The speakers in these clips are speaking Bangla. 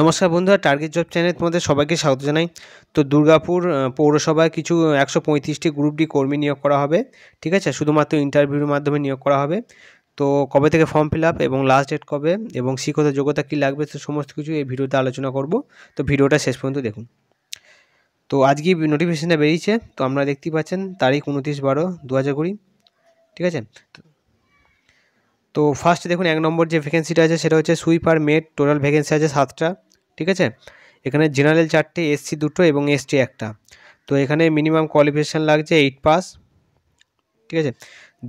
নমস্কার বন্ধুরা টার্গেট জব চ্যানেল তোমাদের সবাইকে স্বাগত জানাই তো দুর্গাপুর পৌরসভায় কিছু একশো পঁয়ত্রিশটি গ্রুপ ডি কর্মী নিয়োগ করা হবে ঠিক আছে শুধুমাত্র ইন্টারভিউর মাধ্যমে নিয়োগ করা হবে তো কবে থেকে ফর্ম ফিল আপ এবং লাস্ট ডেট কবে এবং শিক্ষত যোগ্যতা কী লাগবে সে সমস্ত কিছু এই ভিডিওতে আলোচনা করব তো ভিডিওটা শেষ পর্যন্ত দেখুন তো আজকে নোটিফিকেশানটা বেরিয়েছে তো আমরা দেখতেই পাচ্ছেন তারিখ উনত্রিশ বারো দু হাজার কুড়ি ঠিক আছে তো ফার্স্ট দেখুন এক নম্বর যে ভ্যাকেন্সিটা আছে সেটা হচ্ছে সুইপার মেড টোটাল ভ্যাকেন্সি আছে সাতটা ঠিক আছে এখানে জেনারেল চারটে এসসি দুটো এবং এসটি একটা তো এখানে মিনিমাম কোয়ালিফিকেশান লাগছে এইট পাস ঠিক আছে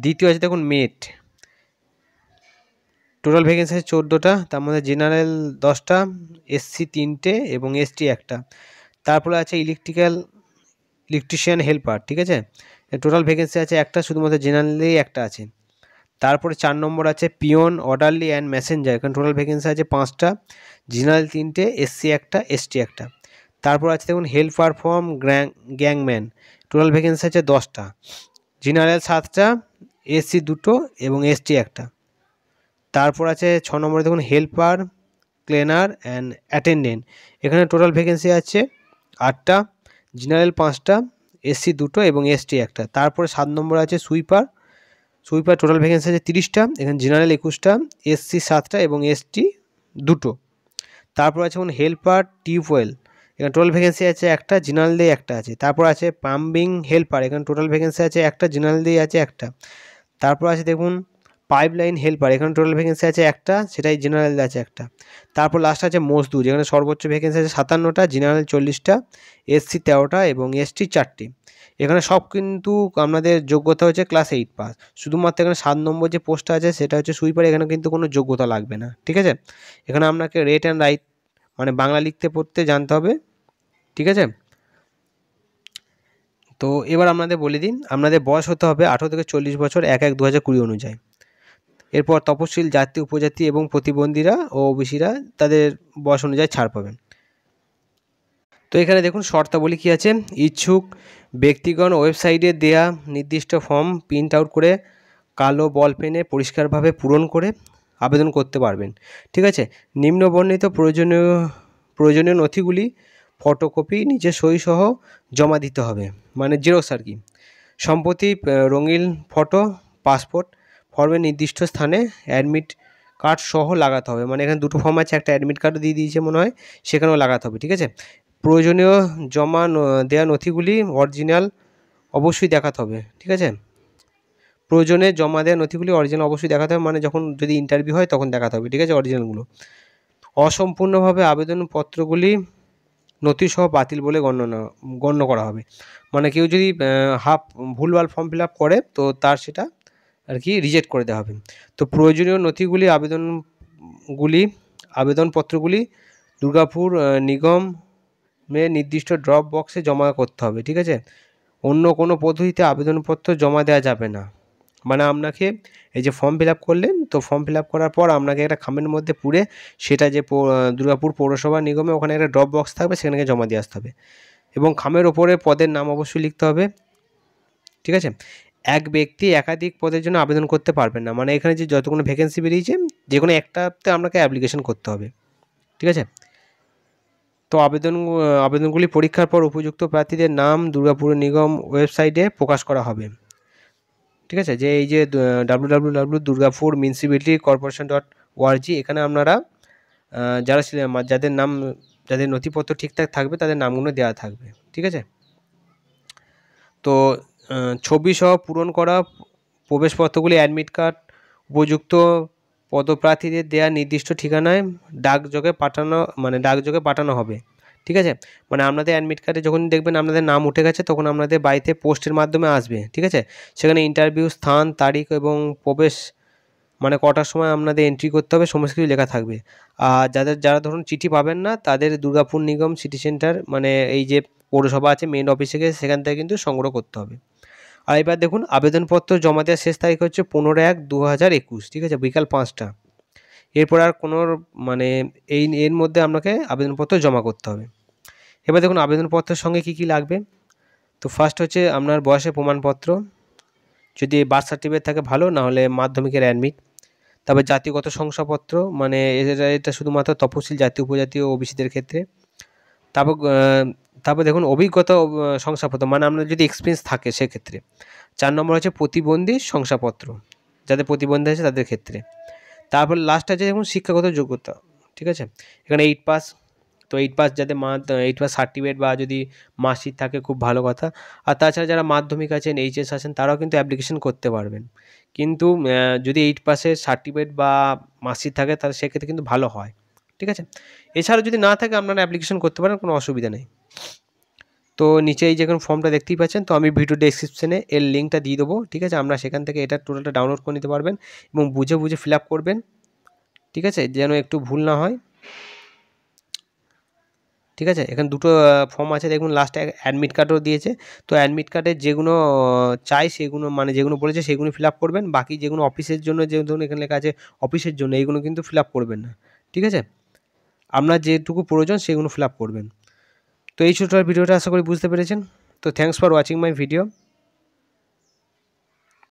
দ্বিতীয় আছে দেখুন মেট টোটাল ভ্যাকেন্সি আছে চোদ্দোটা তার মধ্যে জেনারেল দশটা এসসি তিনটে এবং এসটি একটা তারপরে আছে ইলেকট্রিক্যাল ইলেকট্রিশিয়ান হেল্পার ঠিক আছে টোটাল ভ্যাকেন্সি আছে একটা শুধুমাত্র জেনারেলেই একটা আছে তারপরে চার নম্বর আছে পিওন অর্ডারলি অ্যান্ড মেসেঞ্জার এখানে টোটাল ভ্যাকেন্সি আছে পাঁচটা জেনারেল তিনটে এসসি একটা এসটি একটা তারপর আছে দেখুন হেল্পার ফর্ম গ্র্যাং গ্যাংম্যান টোটাল ভ্যাকেন্সি আছে দশটা জেনারেল সাতটা এসসি দুটো এবং এসটি একটা তারপর আছে ছ নম্বরে দেখুন হেল্পার ক্লেনার অ্যান্ড অ্যাটেন্ডেন্ট এখানে টোটাল ভ্যাকেন্সি আছে আটটা জেনারেল পাঁচটা এসসি দুটো এবং এসটি একটা তারপরে সাত নম্বর আছে সুইপার সুইপার টোটাল ভ্যাকেন্সি আছে তিরিশটা এখানে জেনারেল একুশটা এসসি সাতটা এবং এসটি দুটো তারপর আছে এখন হেল্পার টিউবওয়েল এখানে টোটাল ভ্যাকেন্সি আছে একটা জেনারেল দিয়ে একটা আছে তারপর আছে পাম্পিং হেল্পার এখানে টোটাল ভ্যাকেন্সি আছে একটা জেনারেল দিয়ে আছে একটা তারপর আছে দেখুন পাইপ লাইন হেল্পার এখানে টোটাল ভ্যাকেন্সি আছে একটা সেটাই জেনারেল আছে একটা তারপর লাস্ট আছে মজদুর যেখানে সর্বোচ্চ ভ্যাকেন্সি আছে সাতান্নটা জেনারেল চল্লিশটা এসসি তেরোটা এবং এসটি চারটি এখানে সব কিন্তু আপনাদের যোগ্যতা হচ্ছে ক্লাস এইট পাস শুধুমাত্র এখানে সাত নম্বর যে পোস্টটা আছে সেটা হচ্ছে সুইপার এখানে কিন্তু কোনো যোগ্যতা লাগবে না ঠিক আছে এখানে আপনাকে রেট অ্যান্ড রাইট মানে বাংলা লিখতে পড়তে জানতে হবে ঠিক আছে তো এবার আপনাদের বলে দিন আপনাদের বয়স হতে হবে আঠেরো থেকে চল্লিশ বছর এক এক দু হাজার কুড়ি অনুযায়ী এরপর তপশিল জাতি উপজাতি এবং প্রতিবন্ধীরা ও ওবিসিরা তাদের বয়স অনুযায়ী ছাড় পাবেন তো এখানে দেখুন শর্তাবলী কী আছে ইচ্ছুক ব্যক্তিগণ ওয়েবসাইটে দেয়া নির্দিষ্ট ফর্ম প্রিন্ট আউট করে কালো বল পেনে পরিষ্কারভাবে পূরণ করে আবেদন করতে পারবেন ঠিক আছে নিম্ন বর্ণিত প্রয়োজনীয় প্রয়োজনীয় নথিগুলি ফটোকপি নিজে সহ জমা দিতে হবে মানে জেরক্স আর কি সম্প্রতি রঙিন ফটো পাসপোর্ট ফর্মে নির্দিষ্ট স্থানে অ্যাডমিট কার্ড সহ লাগাতে হবে মানে এখানে দুটো ফর্ম আছে একটা অ্যাডমিট কার্ডও দিয়ে দিয়েছে মনে হয় সেখানেও লাগাতে হবে ঠিক আছে প্রয়োজনীয় জমা দেওয়া নথিগুলি অরিজিনাল অবশ্যই দেখাতে হবে ঠিক আছে প্রয়োজনে জমা দেওয়া নথিগুলি অরিজিনাল অবশ্যই দেখাতে হবে মানে যখন যদি ইন্টারভিউ হয় তখন দেখাতে হবে ঠিক আছে অরিজিনালগুলো অসম্পূর্ণভাবে আবেদনপত্রগুলি নথিসহ বাতিল বলে গণ্য গণ্য করা হবে মানে কেউ যদি হাফ ভুলভাল ফর্ম ফিল আপ করে তো তার সেটা আর কি রিজেক্ট করে দেওয়া হবে তো প্রয়োজনীয় নথিগুলি আবেদনগুলি আবেদনপত্রগুলি দুর্গাপুর নিগম মে নির্দিষ্ট ড্রপ বক্সে জমা করতে হবে ঠিক আছে অন্য কোনো পদ্ধতিতে আবেদনপত্র জমা দেওয়া যাবে না মানে আপনাকে এই যে ফর্ম ফিল করলেন তো ফর্ম ফিল করার পর আপনাকে একটা খামের মধ্যে পুরে সেটা যে দুর্গাপুর পৌরসভা নিগমে ওখানে একটা ড্রপ বক্স থাকবে সেখানে জমা দিয়ে আসতে হবে এবং খামের ওপরে পদের নাম অবশ্যই লিখতে হবে ঠিক আছে এক ব্যক্তি একাধিক পদের জন্য আবেদন করতে পারবেন না মানে এখানে যে যতগুলো ভ্যাকেন্সি বেরিয়েছে যে কোনো একটাতে আপনাকে অ্যাপ্লিকেশন করতে হবে ঠিক আছে তো আবেদন আবেদনগুলি পরীক্ষার পর উপযুক্ত প্রার্থীদের নাম দুর্গাপুর নিগম ওয়েবসাইটে প্রকাশ করা হবে ঠিক আছে যে এই যে W W W Durgapur municipality corporation dot ORG এখানে আপনারা যারা ছিলেন যাদের নাম যাদের নথিপত্র ঠিকঠাক থাকবে তাদের নামগুলো দেওয়া থাকবে ঠিক আছে তো ছবি সহ পূরণ করা প্রবেশপত্রগুলি অ্যাডমিট কার্ড উপযুক্ত পদপ্রার্থীদের দেওয়া নির্দিষ্ট ঠিকানায় ডাকযোগে পাঠানো মানে ডাকযোগে পাঠানো হবে ঠিক আছে মানে আপনাদের অ্যাডমিট কার্ডে যখন দেখবেন আপনাদের নাম উঠে গেছে তখন আপনাদের বাড়িতে পোস্টের মাধ্যমে আসবে ঠিক আছে সেখানে ইন্টারভিউ স্থান তারিখ এবং প্রবেশ মানে কটার সময় আপনাদের এন্ট্রি করতে হবে সমস্ত কিছু লেখা থাকবে আর যাদের যারা ধরুন চিঠি পাবেন না তাদের দুর্গাপুর নিগম সিটি সেন্টার মানে এই যে পৌরসভা আছে মেন অফিসে গিয়ে সেখান থেকে কিন্তু সংগ্রহ করতে হবে আর এবার দেখুন আবেদনপত্র জমা দেওয়ার শেষ তারিখ হচ্ছে পনেরো এক দু হাজার একুশ ঠিক আছে বিকাল পাঁচটা এরপর আর কোনো মানে এই এর মধ্যে আপনাকে আবেদনপত্র জমা করতে হবে এবার দেখুন আবেদনপত্রের সঙ্গে কি কি লাগবে তো ফার্স্ট হচ্ছে আপনার বয়সের প্রমাণপত্র যদি বার্থ সার্টিফিকেট থাকে ভালো নাহলে মাধ্যমিকের অ্যাডমিট তারপর জাতিগত শংসাপত্র মানে এটা এটা শুধুমাত্র তপশিল জাতি উপজাতি ও ওবিসিদের ক্ষেত্রে তারপর তারপর দেখুন অভিজ্ঞতা শংসাপত্র মানে আপনার যদি এক্সপিরিয়েন্স থাকে সেক্ষেত্রে চার নম্বর হচ্ছে প্রতিবন্ধী শংসাপত্র যাদের প্রতিবন্ধী আছে তাদের ক্ষেত্রে তারপর লাস্ট আছে দেখুন শিক্ষাগত যোগ্যতা ঠিক আছে এখানে এইট পাস তো এইট পাস যাতে এইট পাস সার্টিফিকেট বা যদি মাসিক থাকে খুব ভালো কথা আর তাছাড়া যারা মাধ্যমিক আছেন এইচএস আছেন তারাও কিন্তু অ্যাপ্লিকেশন করতে পারবেন কিন্তু যদি এইট পাসের সার্টিফিকেট বা মাসিক থাকে তাহলে সেক্ষেত্রে কিন্তু ভালো হয় ঠিক আছে এছাড়া যদি না থাকে আপনারা অ্যাপ্লিকেশন করতে পারেন কোনো অসুবিধা নেই তো নিচে এই যেখানে ফর্মটা দেখতেই পাচ্ছেন তো আমি ভিডিও ডিসক্রিপশানে এর লিঙ্কটা দিয়ে দেবো ঠিক আছে আপনারা সেখান থেকে এটা টোটালটা ডাউনলোড করে নিতে পারবেন এবং বুঝে বুঝে ফিল করবেন ঠিক আছে যেন একটু ভুল না হয় ঠিক আছে এখানে দুটো ফর্ম আছে দেখুন লাস্টে অ্যাডমিট কার্ডও দিয়েছে তো অ্যাডমিট কার্ডে যেগুলো চাই সেগুলো মানে যেগুলো বলেছে সেগুলো ফিল করবেন বাকি যেগুলো অফিসের জন্য যে ধরুন এখানে লেখা আছে অফিসের জন্য এইগুলো কিন্তু ফিল করবেন না ঠিক আছে আপনার যেটুকু প্রয়োজন সেগুলো ফিল করবেন তো এই ছোটটার ভিডিওটা আশা করি বুঝতে পেরেছেন তো thanks for watching my video